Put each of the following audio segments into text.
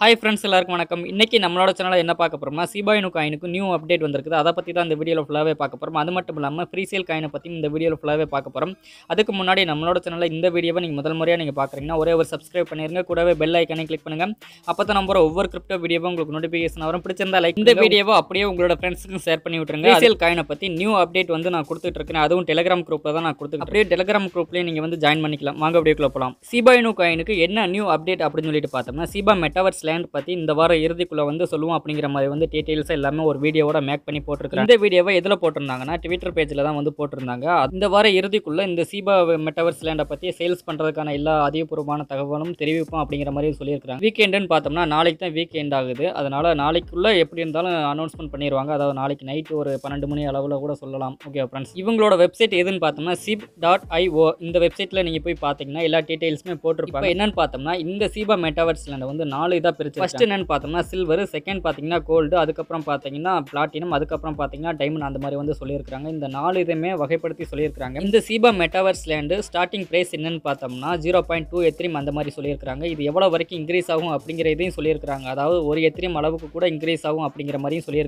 hi friends எல்லாருக்கும் வணக்கம் இன்றைக்கி நம்மளோட சேனலில் என்ன பார்க்க போகிறோம்னா சிபாயினு காயினுக்கு நியூ அப்டேட் வந்திருக்குது அதை பற்றி தான் இந்த வீடியோவில் ஃபுல்லாகவே பார்க்க போகிறோம் அது மட்டும் இல்லாமல் ஃப்ரீ சேல் காயினை பற்றியும் இந்த வீடியோவில் ஃபுல்லாகவே பார்க்க போகிறோம் அதுக்கு முன்னாடி நம்மளோட சேனலில் இந்த வீடியோவை நீங்கள் முதல் முறையாக நீங்கள் பார்க்குறீங்கன்னா ஒரே ஒரு சப்ஸ்கிரைப் பண்ணிருங்க கூடவே பெல் ஐக்கனை கிளிக் பண்ணுங்கள் அப்போ தான் நம்ம ஒவ்வொரு கிரிப்டோ வீடியோவும் உங்களுக்கு நோட்டிஃபிகேஷன் வரும் பிடிச்சிருந்தா லைக் இந்த வீடியோவை அப்படியே உங்களோட ஃப்ரெண்ட்ஸுக்கும் ஷேர் பண்ணி விட்டுருங்க ஃப்ரீ சேல் காயினை பற்றி நியூ அப்டேட் வந்து நான் கொடுத்துட்டு இருக்கேன் அதுவும் டெலிகிராம் குரூப்பில் தான் நான் கொடுத்துருக்கேன் அப்படியே டெலிகிராம் குரூப்லேயே நீங்கள் வந்து ஜாயின் பண்ணிக்கலாம் வாங்க அப்படியே போகலாம் சிபாயினு காயினுக்கு என்ன நியூ அப்டேட் அப்படின்னு சொல்லிட்டு பார்த்தோம்னா சிபா மெட்டவர்ஸ் லேண்ட் பற்றி இந்த வாரம் இறுதிக்குள்ளே வந்து சொல்லுவோம் அப்படிங்கிற மாதிரி வந்து டீட்டெயில்ஸ் எல்லாமே ஒரு வீடியோவோட மேக் பண்ணி போட்டிருக்காங்க இந்த வீடியோவை எதில் போட்டிருந்தாங்கன்னா ட்விட்டர் பேஜில் தான் வந்து போட்டிருந்தாங்க இந்த வார இறுதிக்குள்ளே இந்த சீபா மெட்டவர்ஸ் லேண்டை பற்றி சேல்ஸ் பண்ணுறதுக்கான எல்லா அதிகபூர்வமான தகவலும் தெரிவிப்போம் அப்படிங்கிற மாதிரி சொல்லியிருக்காங்க வீக்கெண்டுன்னு பார்த்தோம்னா நாளைக்கு தான் வீக்கெண்ட் ஆகுது அதனால் நாளைக்குள்ளே எப்படி இருந்தாலும் அனௌன்ஸ்மெண்ட் பண்ணிடுவாங்க அதாவது நாளைக்கு நைட்டு ஒரு பன்னெண்டு மணி அளவில் கூட சொல்லலாம் ஓகே ஃப்ரெண்ட்ஸ் இவங்களோட வெப்சைட் எதுன்னு பார்த்தோம்னா சிப் டாட் ஐஓ இந்த வெப்சைட்டில் நீங்கள் போய் பார்த்தீங்கன்னா எல்லா டீட்டெயில்ஸுமே போட்டிருப்பாங்க என்னன்னு பார்த்தோம்னா இந்த சீபா மெட்டவர்ஸ் லேண்டை வந்து நாலு இதாக பிரிச்சு ஃபர்ஸ்ட் என்னன்னு பார்த்தோம்னா சில்வர் செகண்ட் பார்த்தீங்கன்னா கோல்டு அதுக்கப்புறம் பார்த்தீங்கன்னா பிளாட்டினம் அதுக்கப்புறம் பார்த்தீங்கன்னா டைமண்ட் அந்த மாதிரி வந்து சொல்லியிருக்காங்க இந்த நாலு இதுவுமே வகைப்படுத்தி சொல்லியிருக்காங்க இந்த சீபா மெட்டாவர்ஸ் லேண்டு ஸ்டார்டிங் ப்ரைஸ் என்னன்னு பார்த்தோம்னா ஜீரோ பாயிண்ட் டூ எத்திரிம் அந்த மாதிரி சொல்லியிருக்காங்க இது எவ்வளோ வரைக்கும் இன்க்ரீஸ் ஆகும் அப்படிங்கிற இதையும் சொல்லியிருக்காங்க அதாவது ஒரு எத்திரியம் அளவுக்கு கூட இன்க்ரீஸ் ஆகும் அப்படிங்கிற மாதிரியும் சொல்லியிருக்காங்க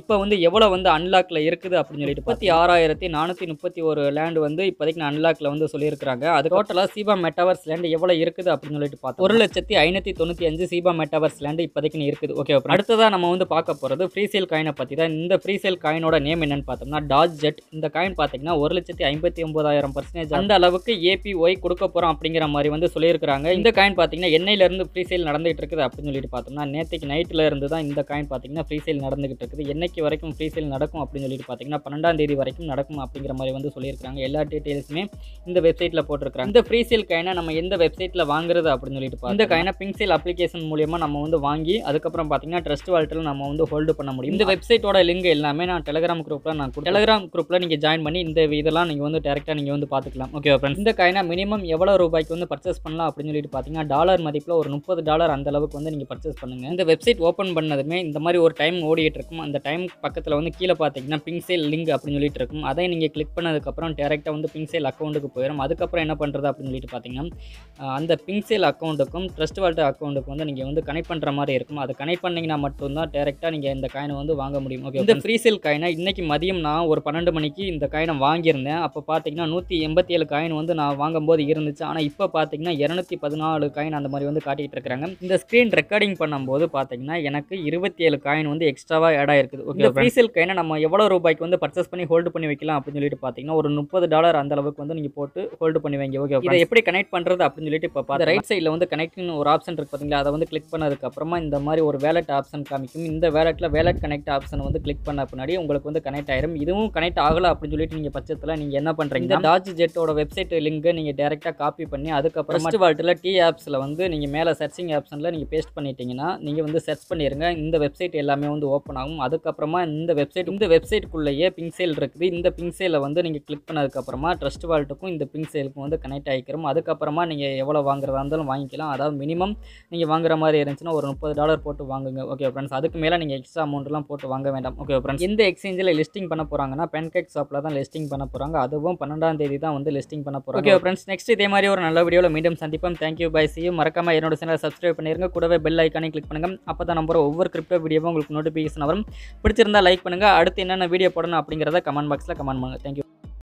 இப்போ வந்து எவ்வளோ வந்து அன்லாக்ல இருக்குது அப்படின்னு சொல்லிட்டு முப்பத்தி ஆறாயிரத்தி நானூற்றி முப்பத்தி ஒரு லேண்டு வந்து இப்போதைக்கு நான் அன்லாக்ல வந்து சொல்லியிருக்காங்க அது டோட்டலாக சீபா மெட்டாவர்ஸ் லேண்டு எவ்வளோ இருக்குது அப்படின்னு சொல்லிட்டு பார்த்தோம் ஒரு லட்சத்தி ஐநூற்றி தொண்ணூற்றி அஞ்சு சீபா மெட்டவர்ஸ்லேருந்து இப்போதைக்கு இருக்குது ஓகே அப்புறம் அடுத்ததாக நம்ம வந்து பார்க்க போகிறது ஃப்ரீ சேல் காயினை பற்றி தான் இந்த ஃப்ரீ சேல் காயினோட நேம் என்னென்னு பார்த்தோம்னா டாஜ் ஜெட் இந்த காயின் பார்த்தீங்கன்னா ஒரு லட்சத்தி ஐம்பத்தி ஒன்பதாயிரம் பர்சன்டேஜ் அந்த அளவுக்கு ஏபிஒய் கொடுக்க போகிறோம் அப்படிங்கிற மாதிரி வந்து சொல்லியிருக்காங்க இந்த காயின் பார்த்தீங்கன்னா எண்ணெயிலேருந்து ஃப்ரீ சேல் நடந்துகிட்டு இருக்குது அப்படின்னு சொல்லிட்டு பார்த்தோம்னா நேற்றுக்கு நைட்டில் இருந்து தான் இந்த காயின் பார்த்தீங்கன்னா ஃப்ரீ சேல் நடந்துகிட்டு இருக்குது என்னைக்கு வரைக்கும் ஃப்ரீ சேல் நடக்கும் அப்படின்னு சொல்லிட்டு பார்த்தீங்கன்னா பன்னெண்டாம் தேதி வரைக்கும் நடக்கும் அப்படிங்கிற மாதிரி வந்து சொல்லியிருக்காங்க எல்லா டீட்டெயில்ஸுமே இந்த வெப்சைட்டில் போட்டிருக்காங்க இந்த ஃப்ரீ சேல் காயினை நம்ம எந்த வெப்சைட்டில் வாங்குறது அப்படின்னு சொல்லிட்டு பார்த்தோம் இந்த காயினை பிங்க் சேல் அப்ளிகேஷன் மூலியமாக நம்ம வந்து வாங்கி அதுக்கப்புறம் பார்த்தீங்கன்னா ட்ரஸ்ட் வால்ட்டில் நம்ம வந்து ஹோல்டு பண்ண முடியும் இந்த வெப்சைட்டோட லிங்க் எல்லாமே நான் டெலகிராம் குரூப்பில் நான் டெலகிராம் குரூப்பில் நீங்கள் ஜாயின் பண்ணி இந்த இதெல்லாம் நீங்கள் வந்து டேரெக்டாக நீங்கள் வந்து பார்த்துக்கலாம் ஓகே ஃப்ரெண்ட்ஸ் இந்த காயினா மினிமம் எவ்வளோ ரூபாய்க்கு வந்து பர்ச்சேஸ் பண்ணலாம் அப்படின்னு சொல்லிட்டு பார்த்தீங்கன்னா டாலர் மதிப்பில் ஒரு முப்பது டாலர் அந்த அளவுக்கு வந்து நீங்கள் பர்ச்சேஸ் பண்ணுங்கள் இந்த வெப்சைட் ஓப்பன் பண்ணதுமே இந்த மாதிரி ஒரு டைம் ஓடிட்டு இருக்கும் அந்த டைம் பக்கத்தில் வந்து கீழே பார்த்தீங்கன்னா பிங்க் சேல் லிங்க் அப்படின்னு சொல்லிட்டு இருக்கும் அதை நீங்கள் கிளிக் பண்ணதுக்கப்புறம் டேரெக்டாக வந்து பிங்க் சேல் அக்கௌண்ட்டுக்கு போயிடும் அதுக்கப்புறம் என்ன பண்ணுறது அப்படின்னு சொல்லிட்டு பார்த்தீங்கன்னா அந்த பிங்க் சேல் அக்கௌண்ட்டுக்கும் ட்ரஸ்ட் வால்ட் அக்கௌண்ட்டுக்கு வந்து நீங்கள் நீங்கள் வந்து கனெக்ட் பண்ணுற மாதிரி இருக்கும் அதை கனெக்ட் பண்ணிங்கன்னா மட்டும்தான் டேரெக்டாக நீங்கள் இந்த காயினை வந்து வாங்க முடியும் ஓகே இந்த ஃப்ரீ சேல் காயினை இன்றைக்கி மதியம் நான் ஒரு பன்னெண்டு மணிக்கு இந்த காயினை வாங்கியிருந்தேன் அப்போ பார்த்தீங்கன்னா நூற்றி எண்பத்தி ஏழு காயின் வந்து நான் வாங்கும்போது இருந்துச்சு ஆனால் இப்போ பார்த்தீங்கன்னா இரநூத்தி பதினாலு காயின் அந்த மாதிரி வந்து காட்டிகிட்டு இருக்கிறாங்க இந்த ஸ்க்ரீன் ரெக்கார்டிங் பண்ணும்போது பார்த்தீங்கன்னா எனக்கு இருபத்தி ஏழு காயின் வந்து எக்ஸ்ட்ராவாக ஆட் ஆயிருக்குது ஓகே ஃப்ரீ சேல் காயினை நம்ம எவ்வளோ ரூபாய்க்கு வந்து பர்ச்சேஸ் பண்ணி ஹோல்டு பண்ணி வைக்கலாம் அப்படின்னு சொல்லிட்டு பார்த்தீங்கன்னா ஒரு முப்பது டாலர் அந்த அளவுக்கு வந்து நீங்கள் போட்டு ஹோல்டு பண்ணி வைங்க ஓகே இதை எப்படி கனெக்ட் பண்ணுறது அப்படின்னு சொல்லிட்டு இப்போ ரைட் சைடில் வந்து கனெக்ட் ஒரு ஆப்ஷன் இருக்கு பார்த்தீங்களா அதை வந்து கிளிக் பண்ணதுக்கப்புறமா இந்த மாதிரி ஒரு வேலட் ஆப்ஷன் காமிக்கும் இந்த வேலெட்டில் வேலட் கனெக்ட் ஆப்ஷனை வந்து கிளிக் பண்ண பின்னாடி உங்களுக்கு வந்து கனெக்ட் ஆயிரும் இதுவும் கனெக்ட் ஆகலை அப்படின்னு சொல்லிட்டு நீங்கள் பட்சத்தில் நீங்கள் என்ன பண்ணுறீங்க இந்த டாஜ் ஜெட்டோட வெப்சைட் லிங்க்கை நீங்கள் டேரெக்டாக காப்பி பண்ணி அதுக்கப்புறம் ஃபஸ்ட் வால்ட்டில் டி ஆப்ஸில் வந்து நீங்கள் மேலே சர்ச்சிங் ஆப்ஷனில் நீங்கள் பேஸ்ட் பண்ணிட்டீங்கன்னா நீங்கள் வந்து சர்ச் பண்ணிடுங்க இந்த வெப்சைட் எல்லாமே வந்து ஓப்பன் ஆகும் அதுக்கப்புறமா இந்த வெப்சைட் இந்த வெப்சைட்டுக்குள்ளேயே சேல் இருக்குது இந்த பிங்சேலை வந்து நீங்கள் கிளிக் பண்ணதுக்கப்புறமா ட்ரஸ்ட் வால்ட்டுக்கும் இந்த சேலுக்கும் வந்து கனெக்ட் ஆகிக்கிறோம் அதுக்கப்புறமா நீங்கள் எவ்வளோ வாங்குறதா இருந்தாலும் வாங்கிக்கலாம் அதாவது மினிமம் நீங்கள் வாங்க வாங்குற மாதிரி இருந்துச்சுன்னா ஒரு முப்பது டாலர் போட்டு வாங்குங்க ஓகே ஃப்ரெண்ட்ஸ் அதுக்கு மேலே நீங்கள் எக்ஸ்ட்ரா அமௌண்ட்லாம் போட்டு வாங்க வேண்டாம் ஓகே ஃப்ரெண்ட்ஸ் இந்த எக்ஸ்சேஞ்சில் லிஸ்டிங் பண்ண போகிறாங்கன்னா பேன்கேக் ஷாப்பில் தான் லிஸ்டிங் பண்ண போகிறாங்க அதுவும் பன்னெண்டாம் தேதி தான் வந்து லிஸ்டிங் பண்ண போகிறாங்க ஓகே ஃப்ரெண்ட்ஸ் நெக்ஸ்ட் இதே மாதிரி ஒரு நல்ல வீடியோவில் மீண்டும் சந்திப்போம் தேங்க்யூ பை சியும் மறக்காம என்னோட சேனலை சப்ஸ்கிரைப் பண்ணிருங்க கூடவே பெல் ஐக்கானே கிளிக் பண்ணுங்கள் அப்போ தான் நம்புற ஒவ்வொரு கிரிப்டோ வீடியோவும் உங்களுக்கு நோட்டிஃபிகேஷன் வரும் பிடிச்சிருந்தா லைக் பண்ணுங்கள் அடுத்து என்னென்ன வீடியோ போடணும் அப்படிங்கிறத கமெண்ட் பாக்ஸில் கமெண்ட் பண்ணுங்கள் தேங்க்யூ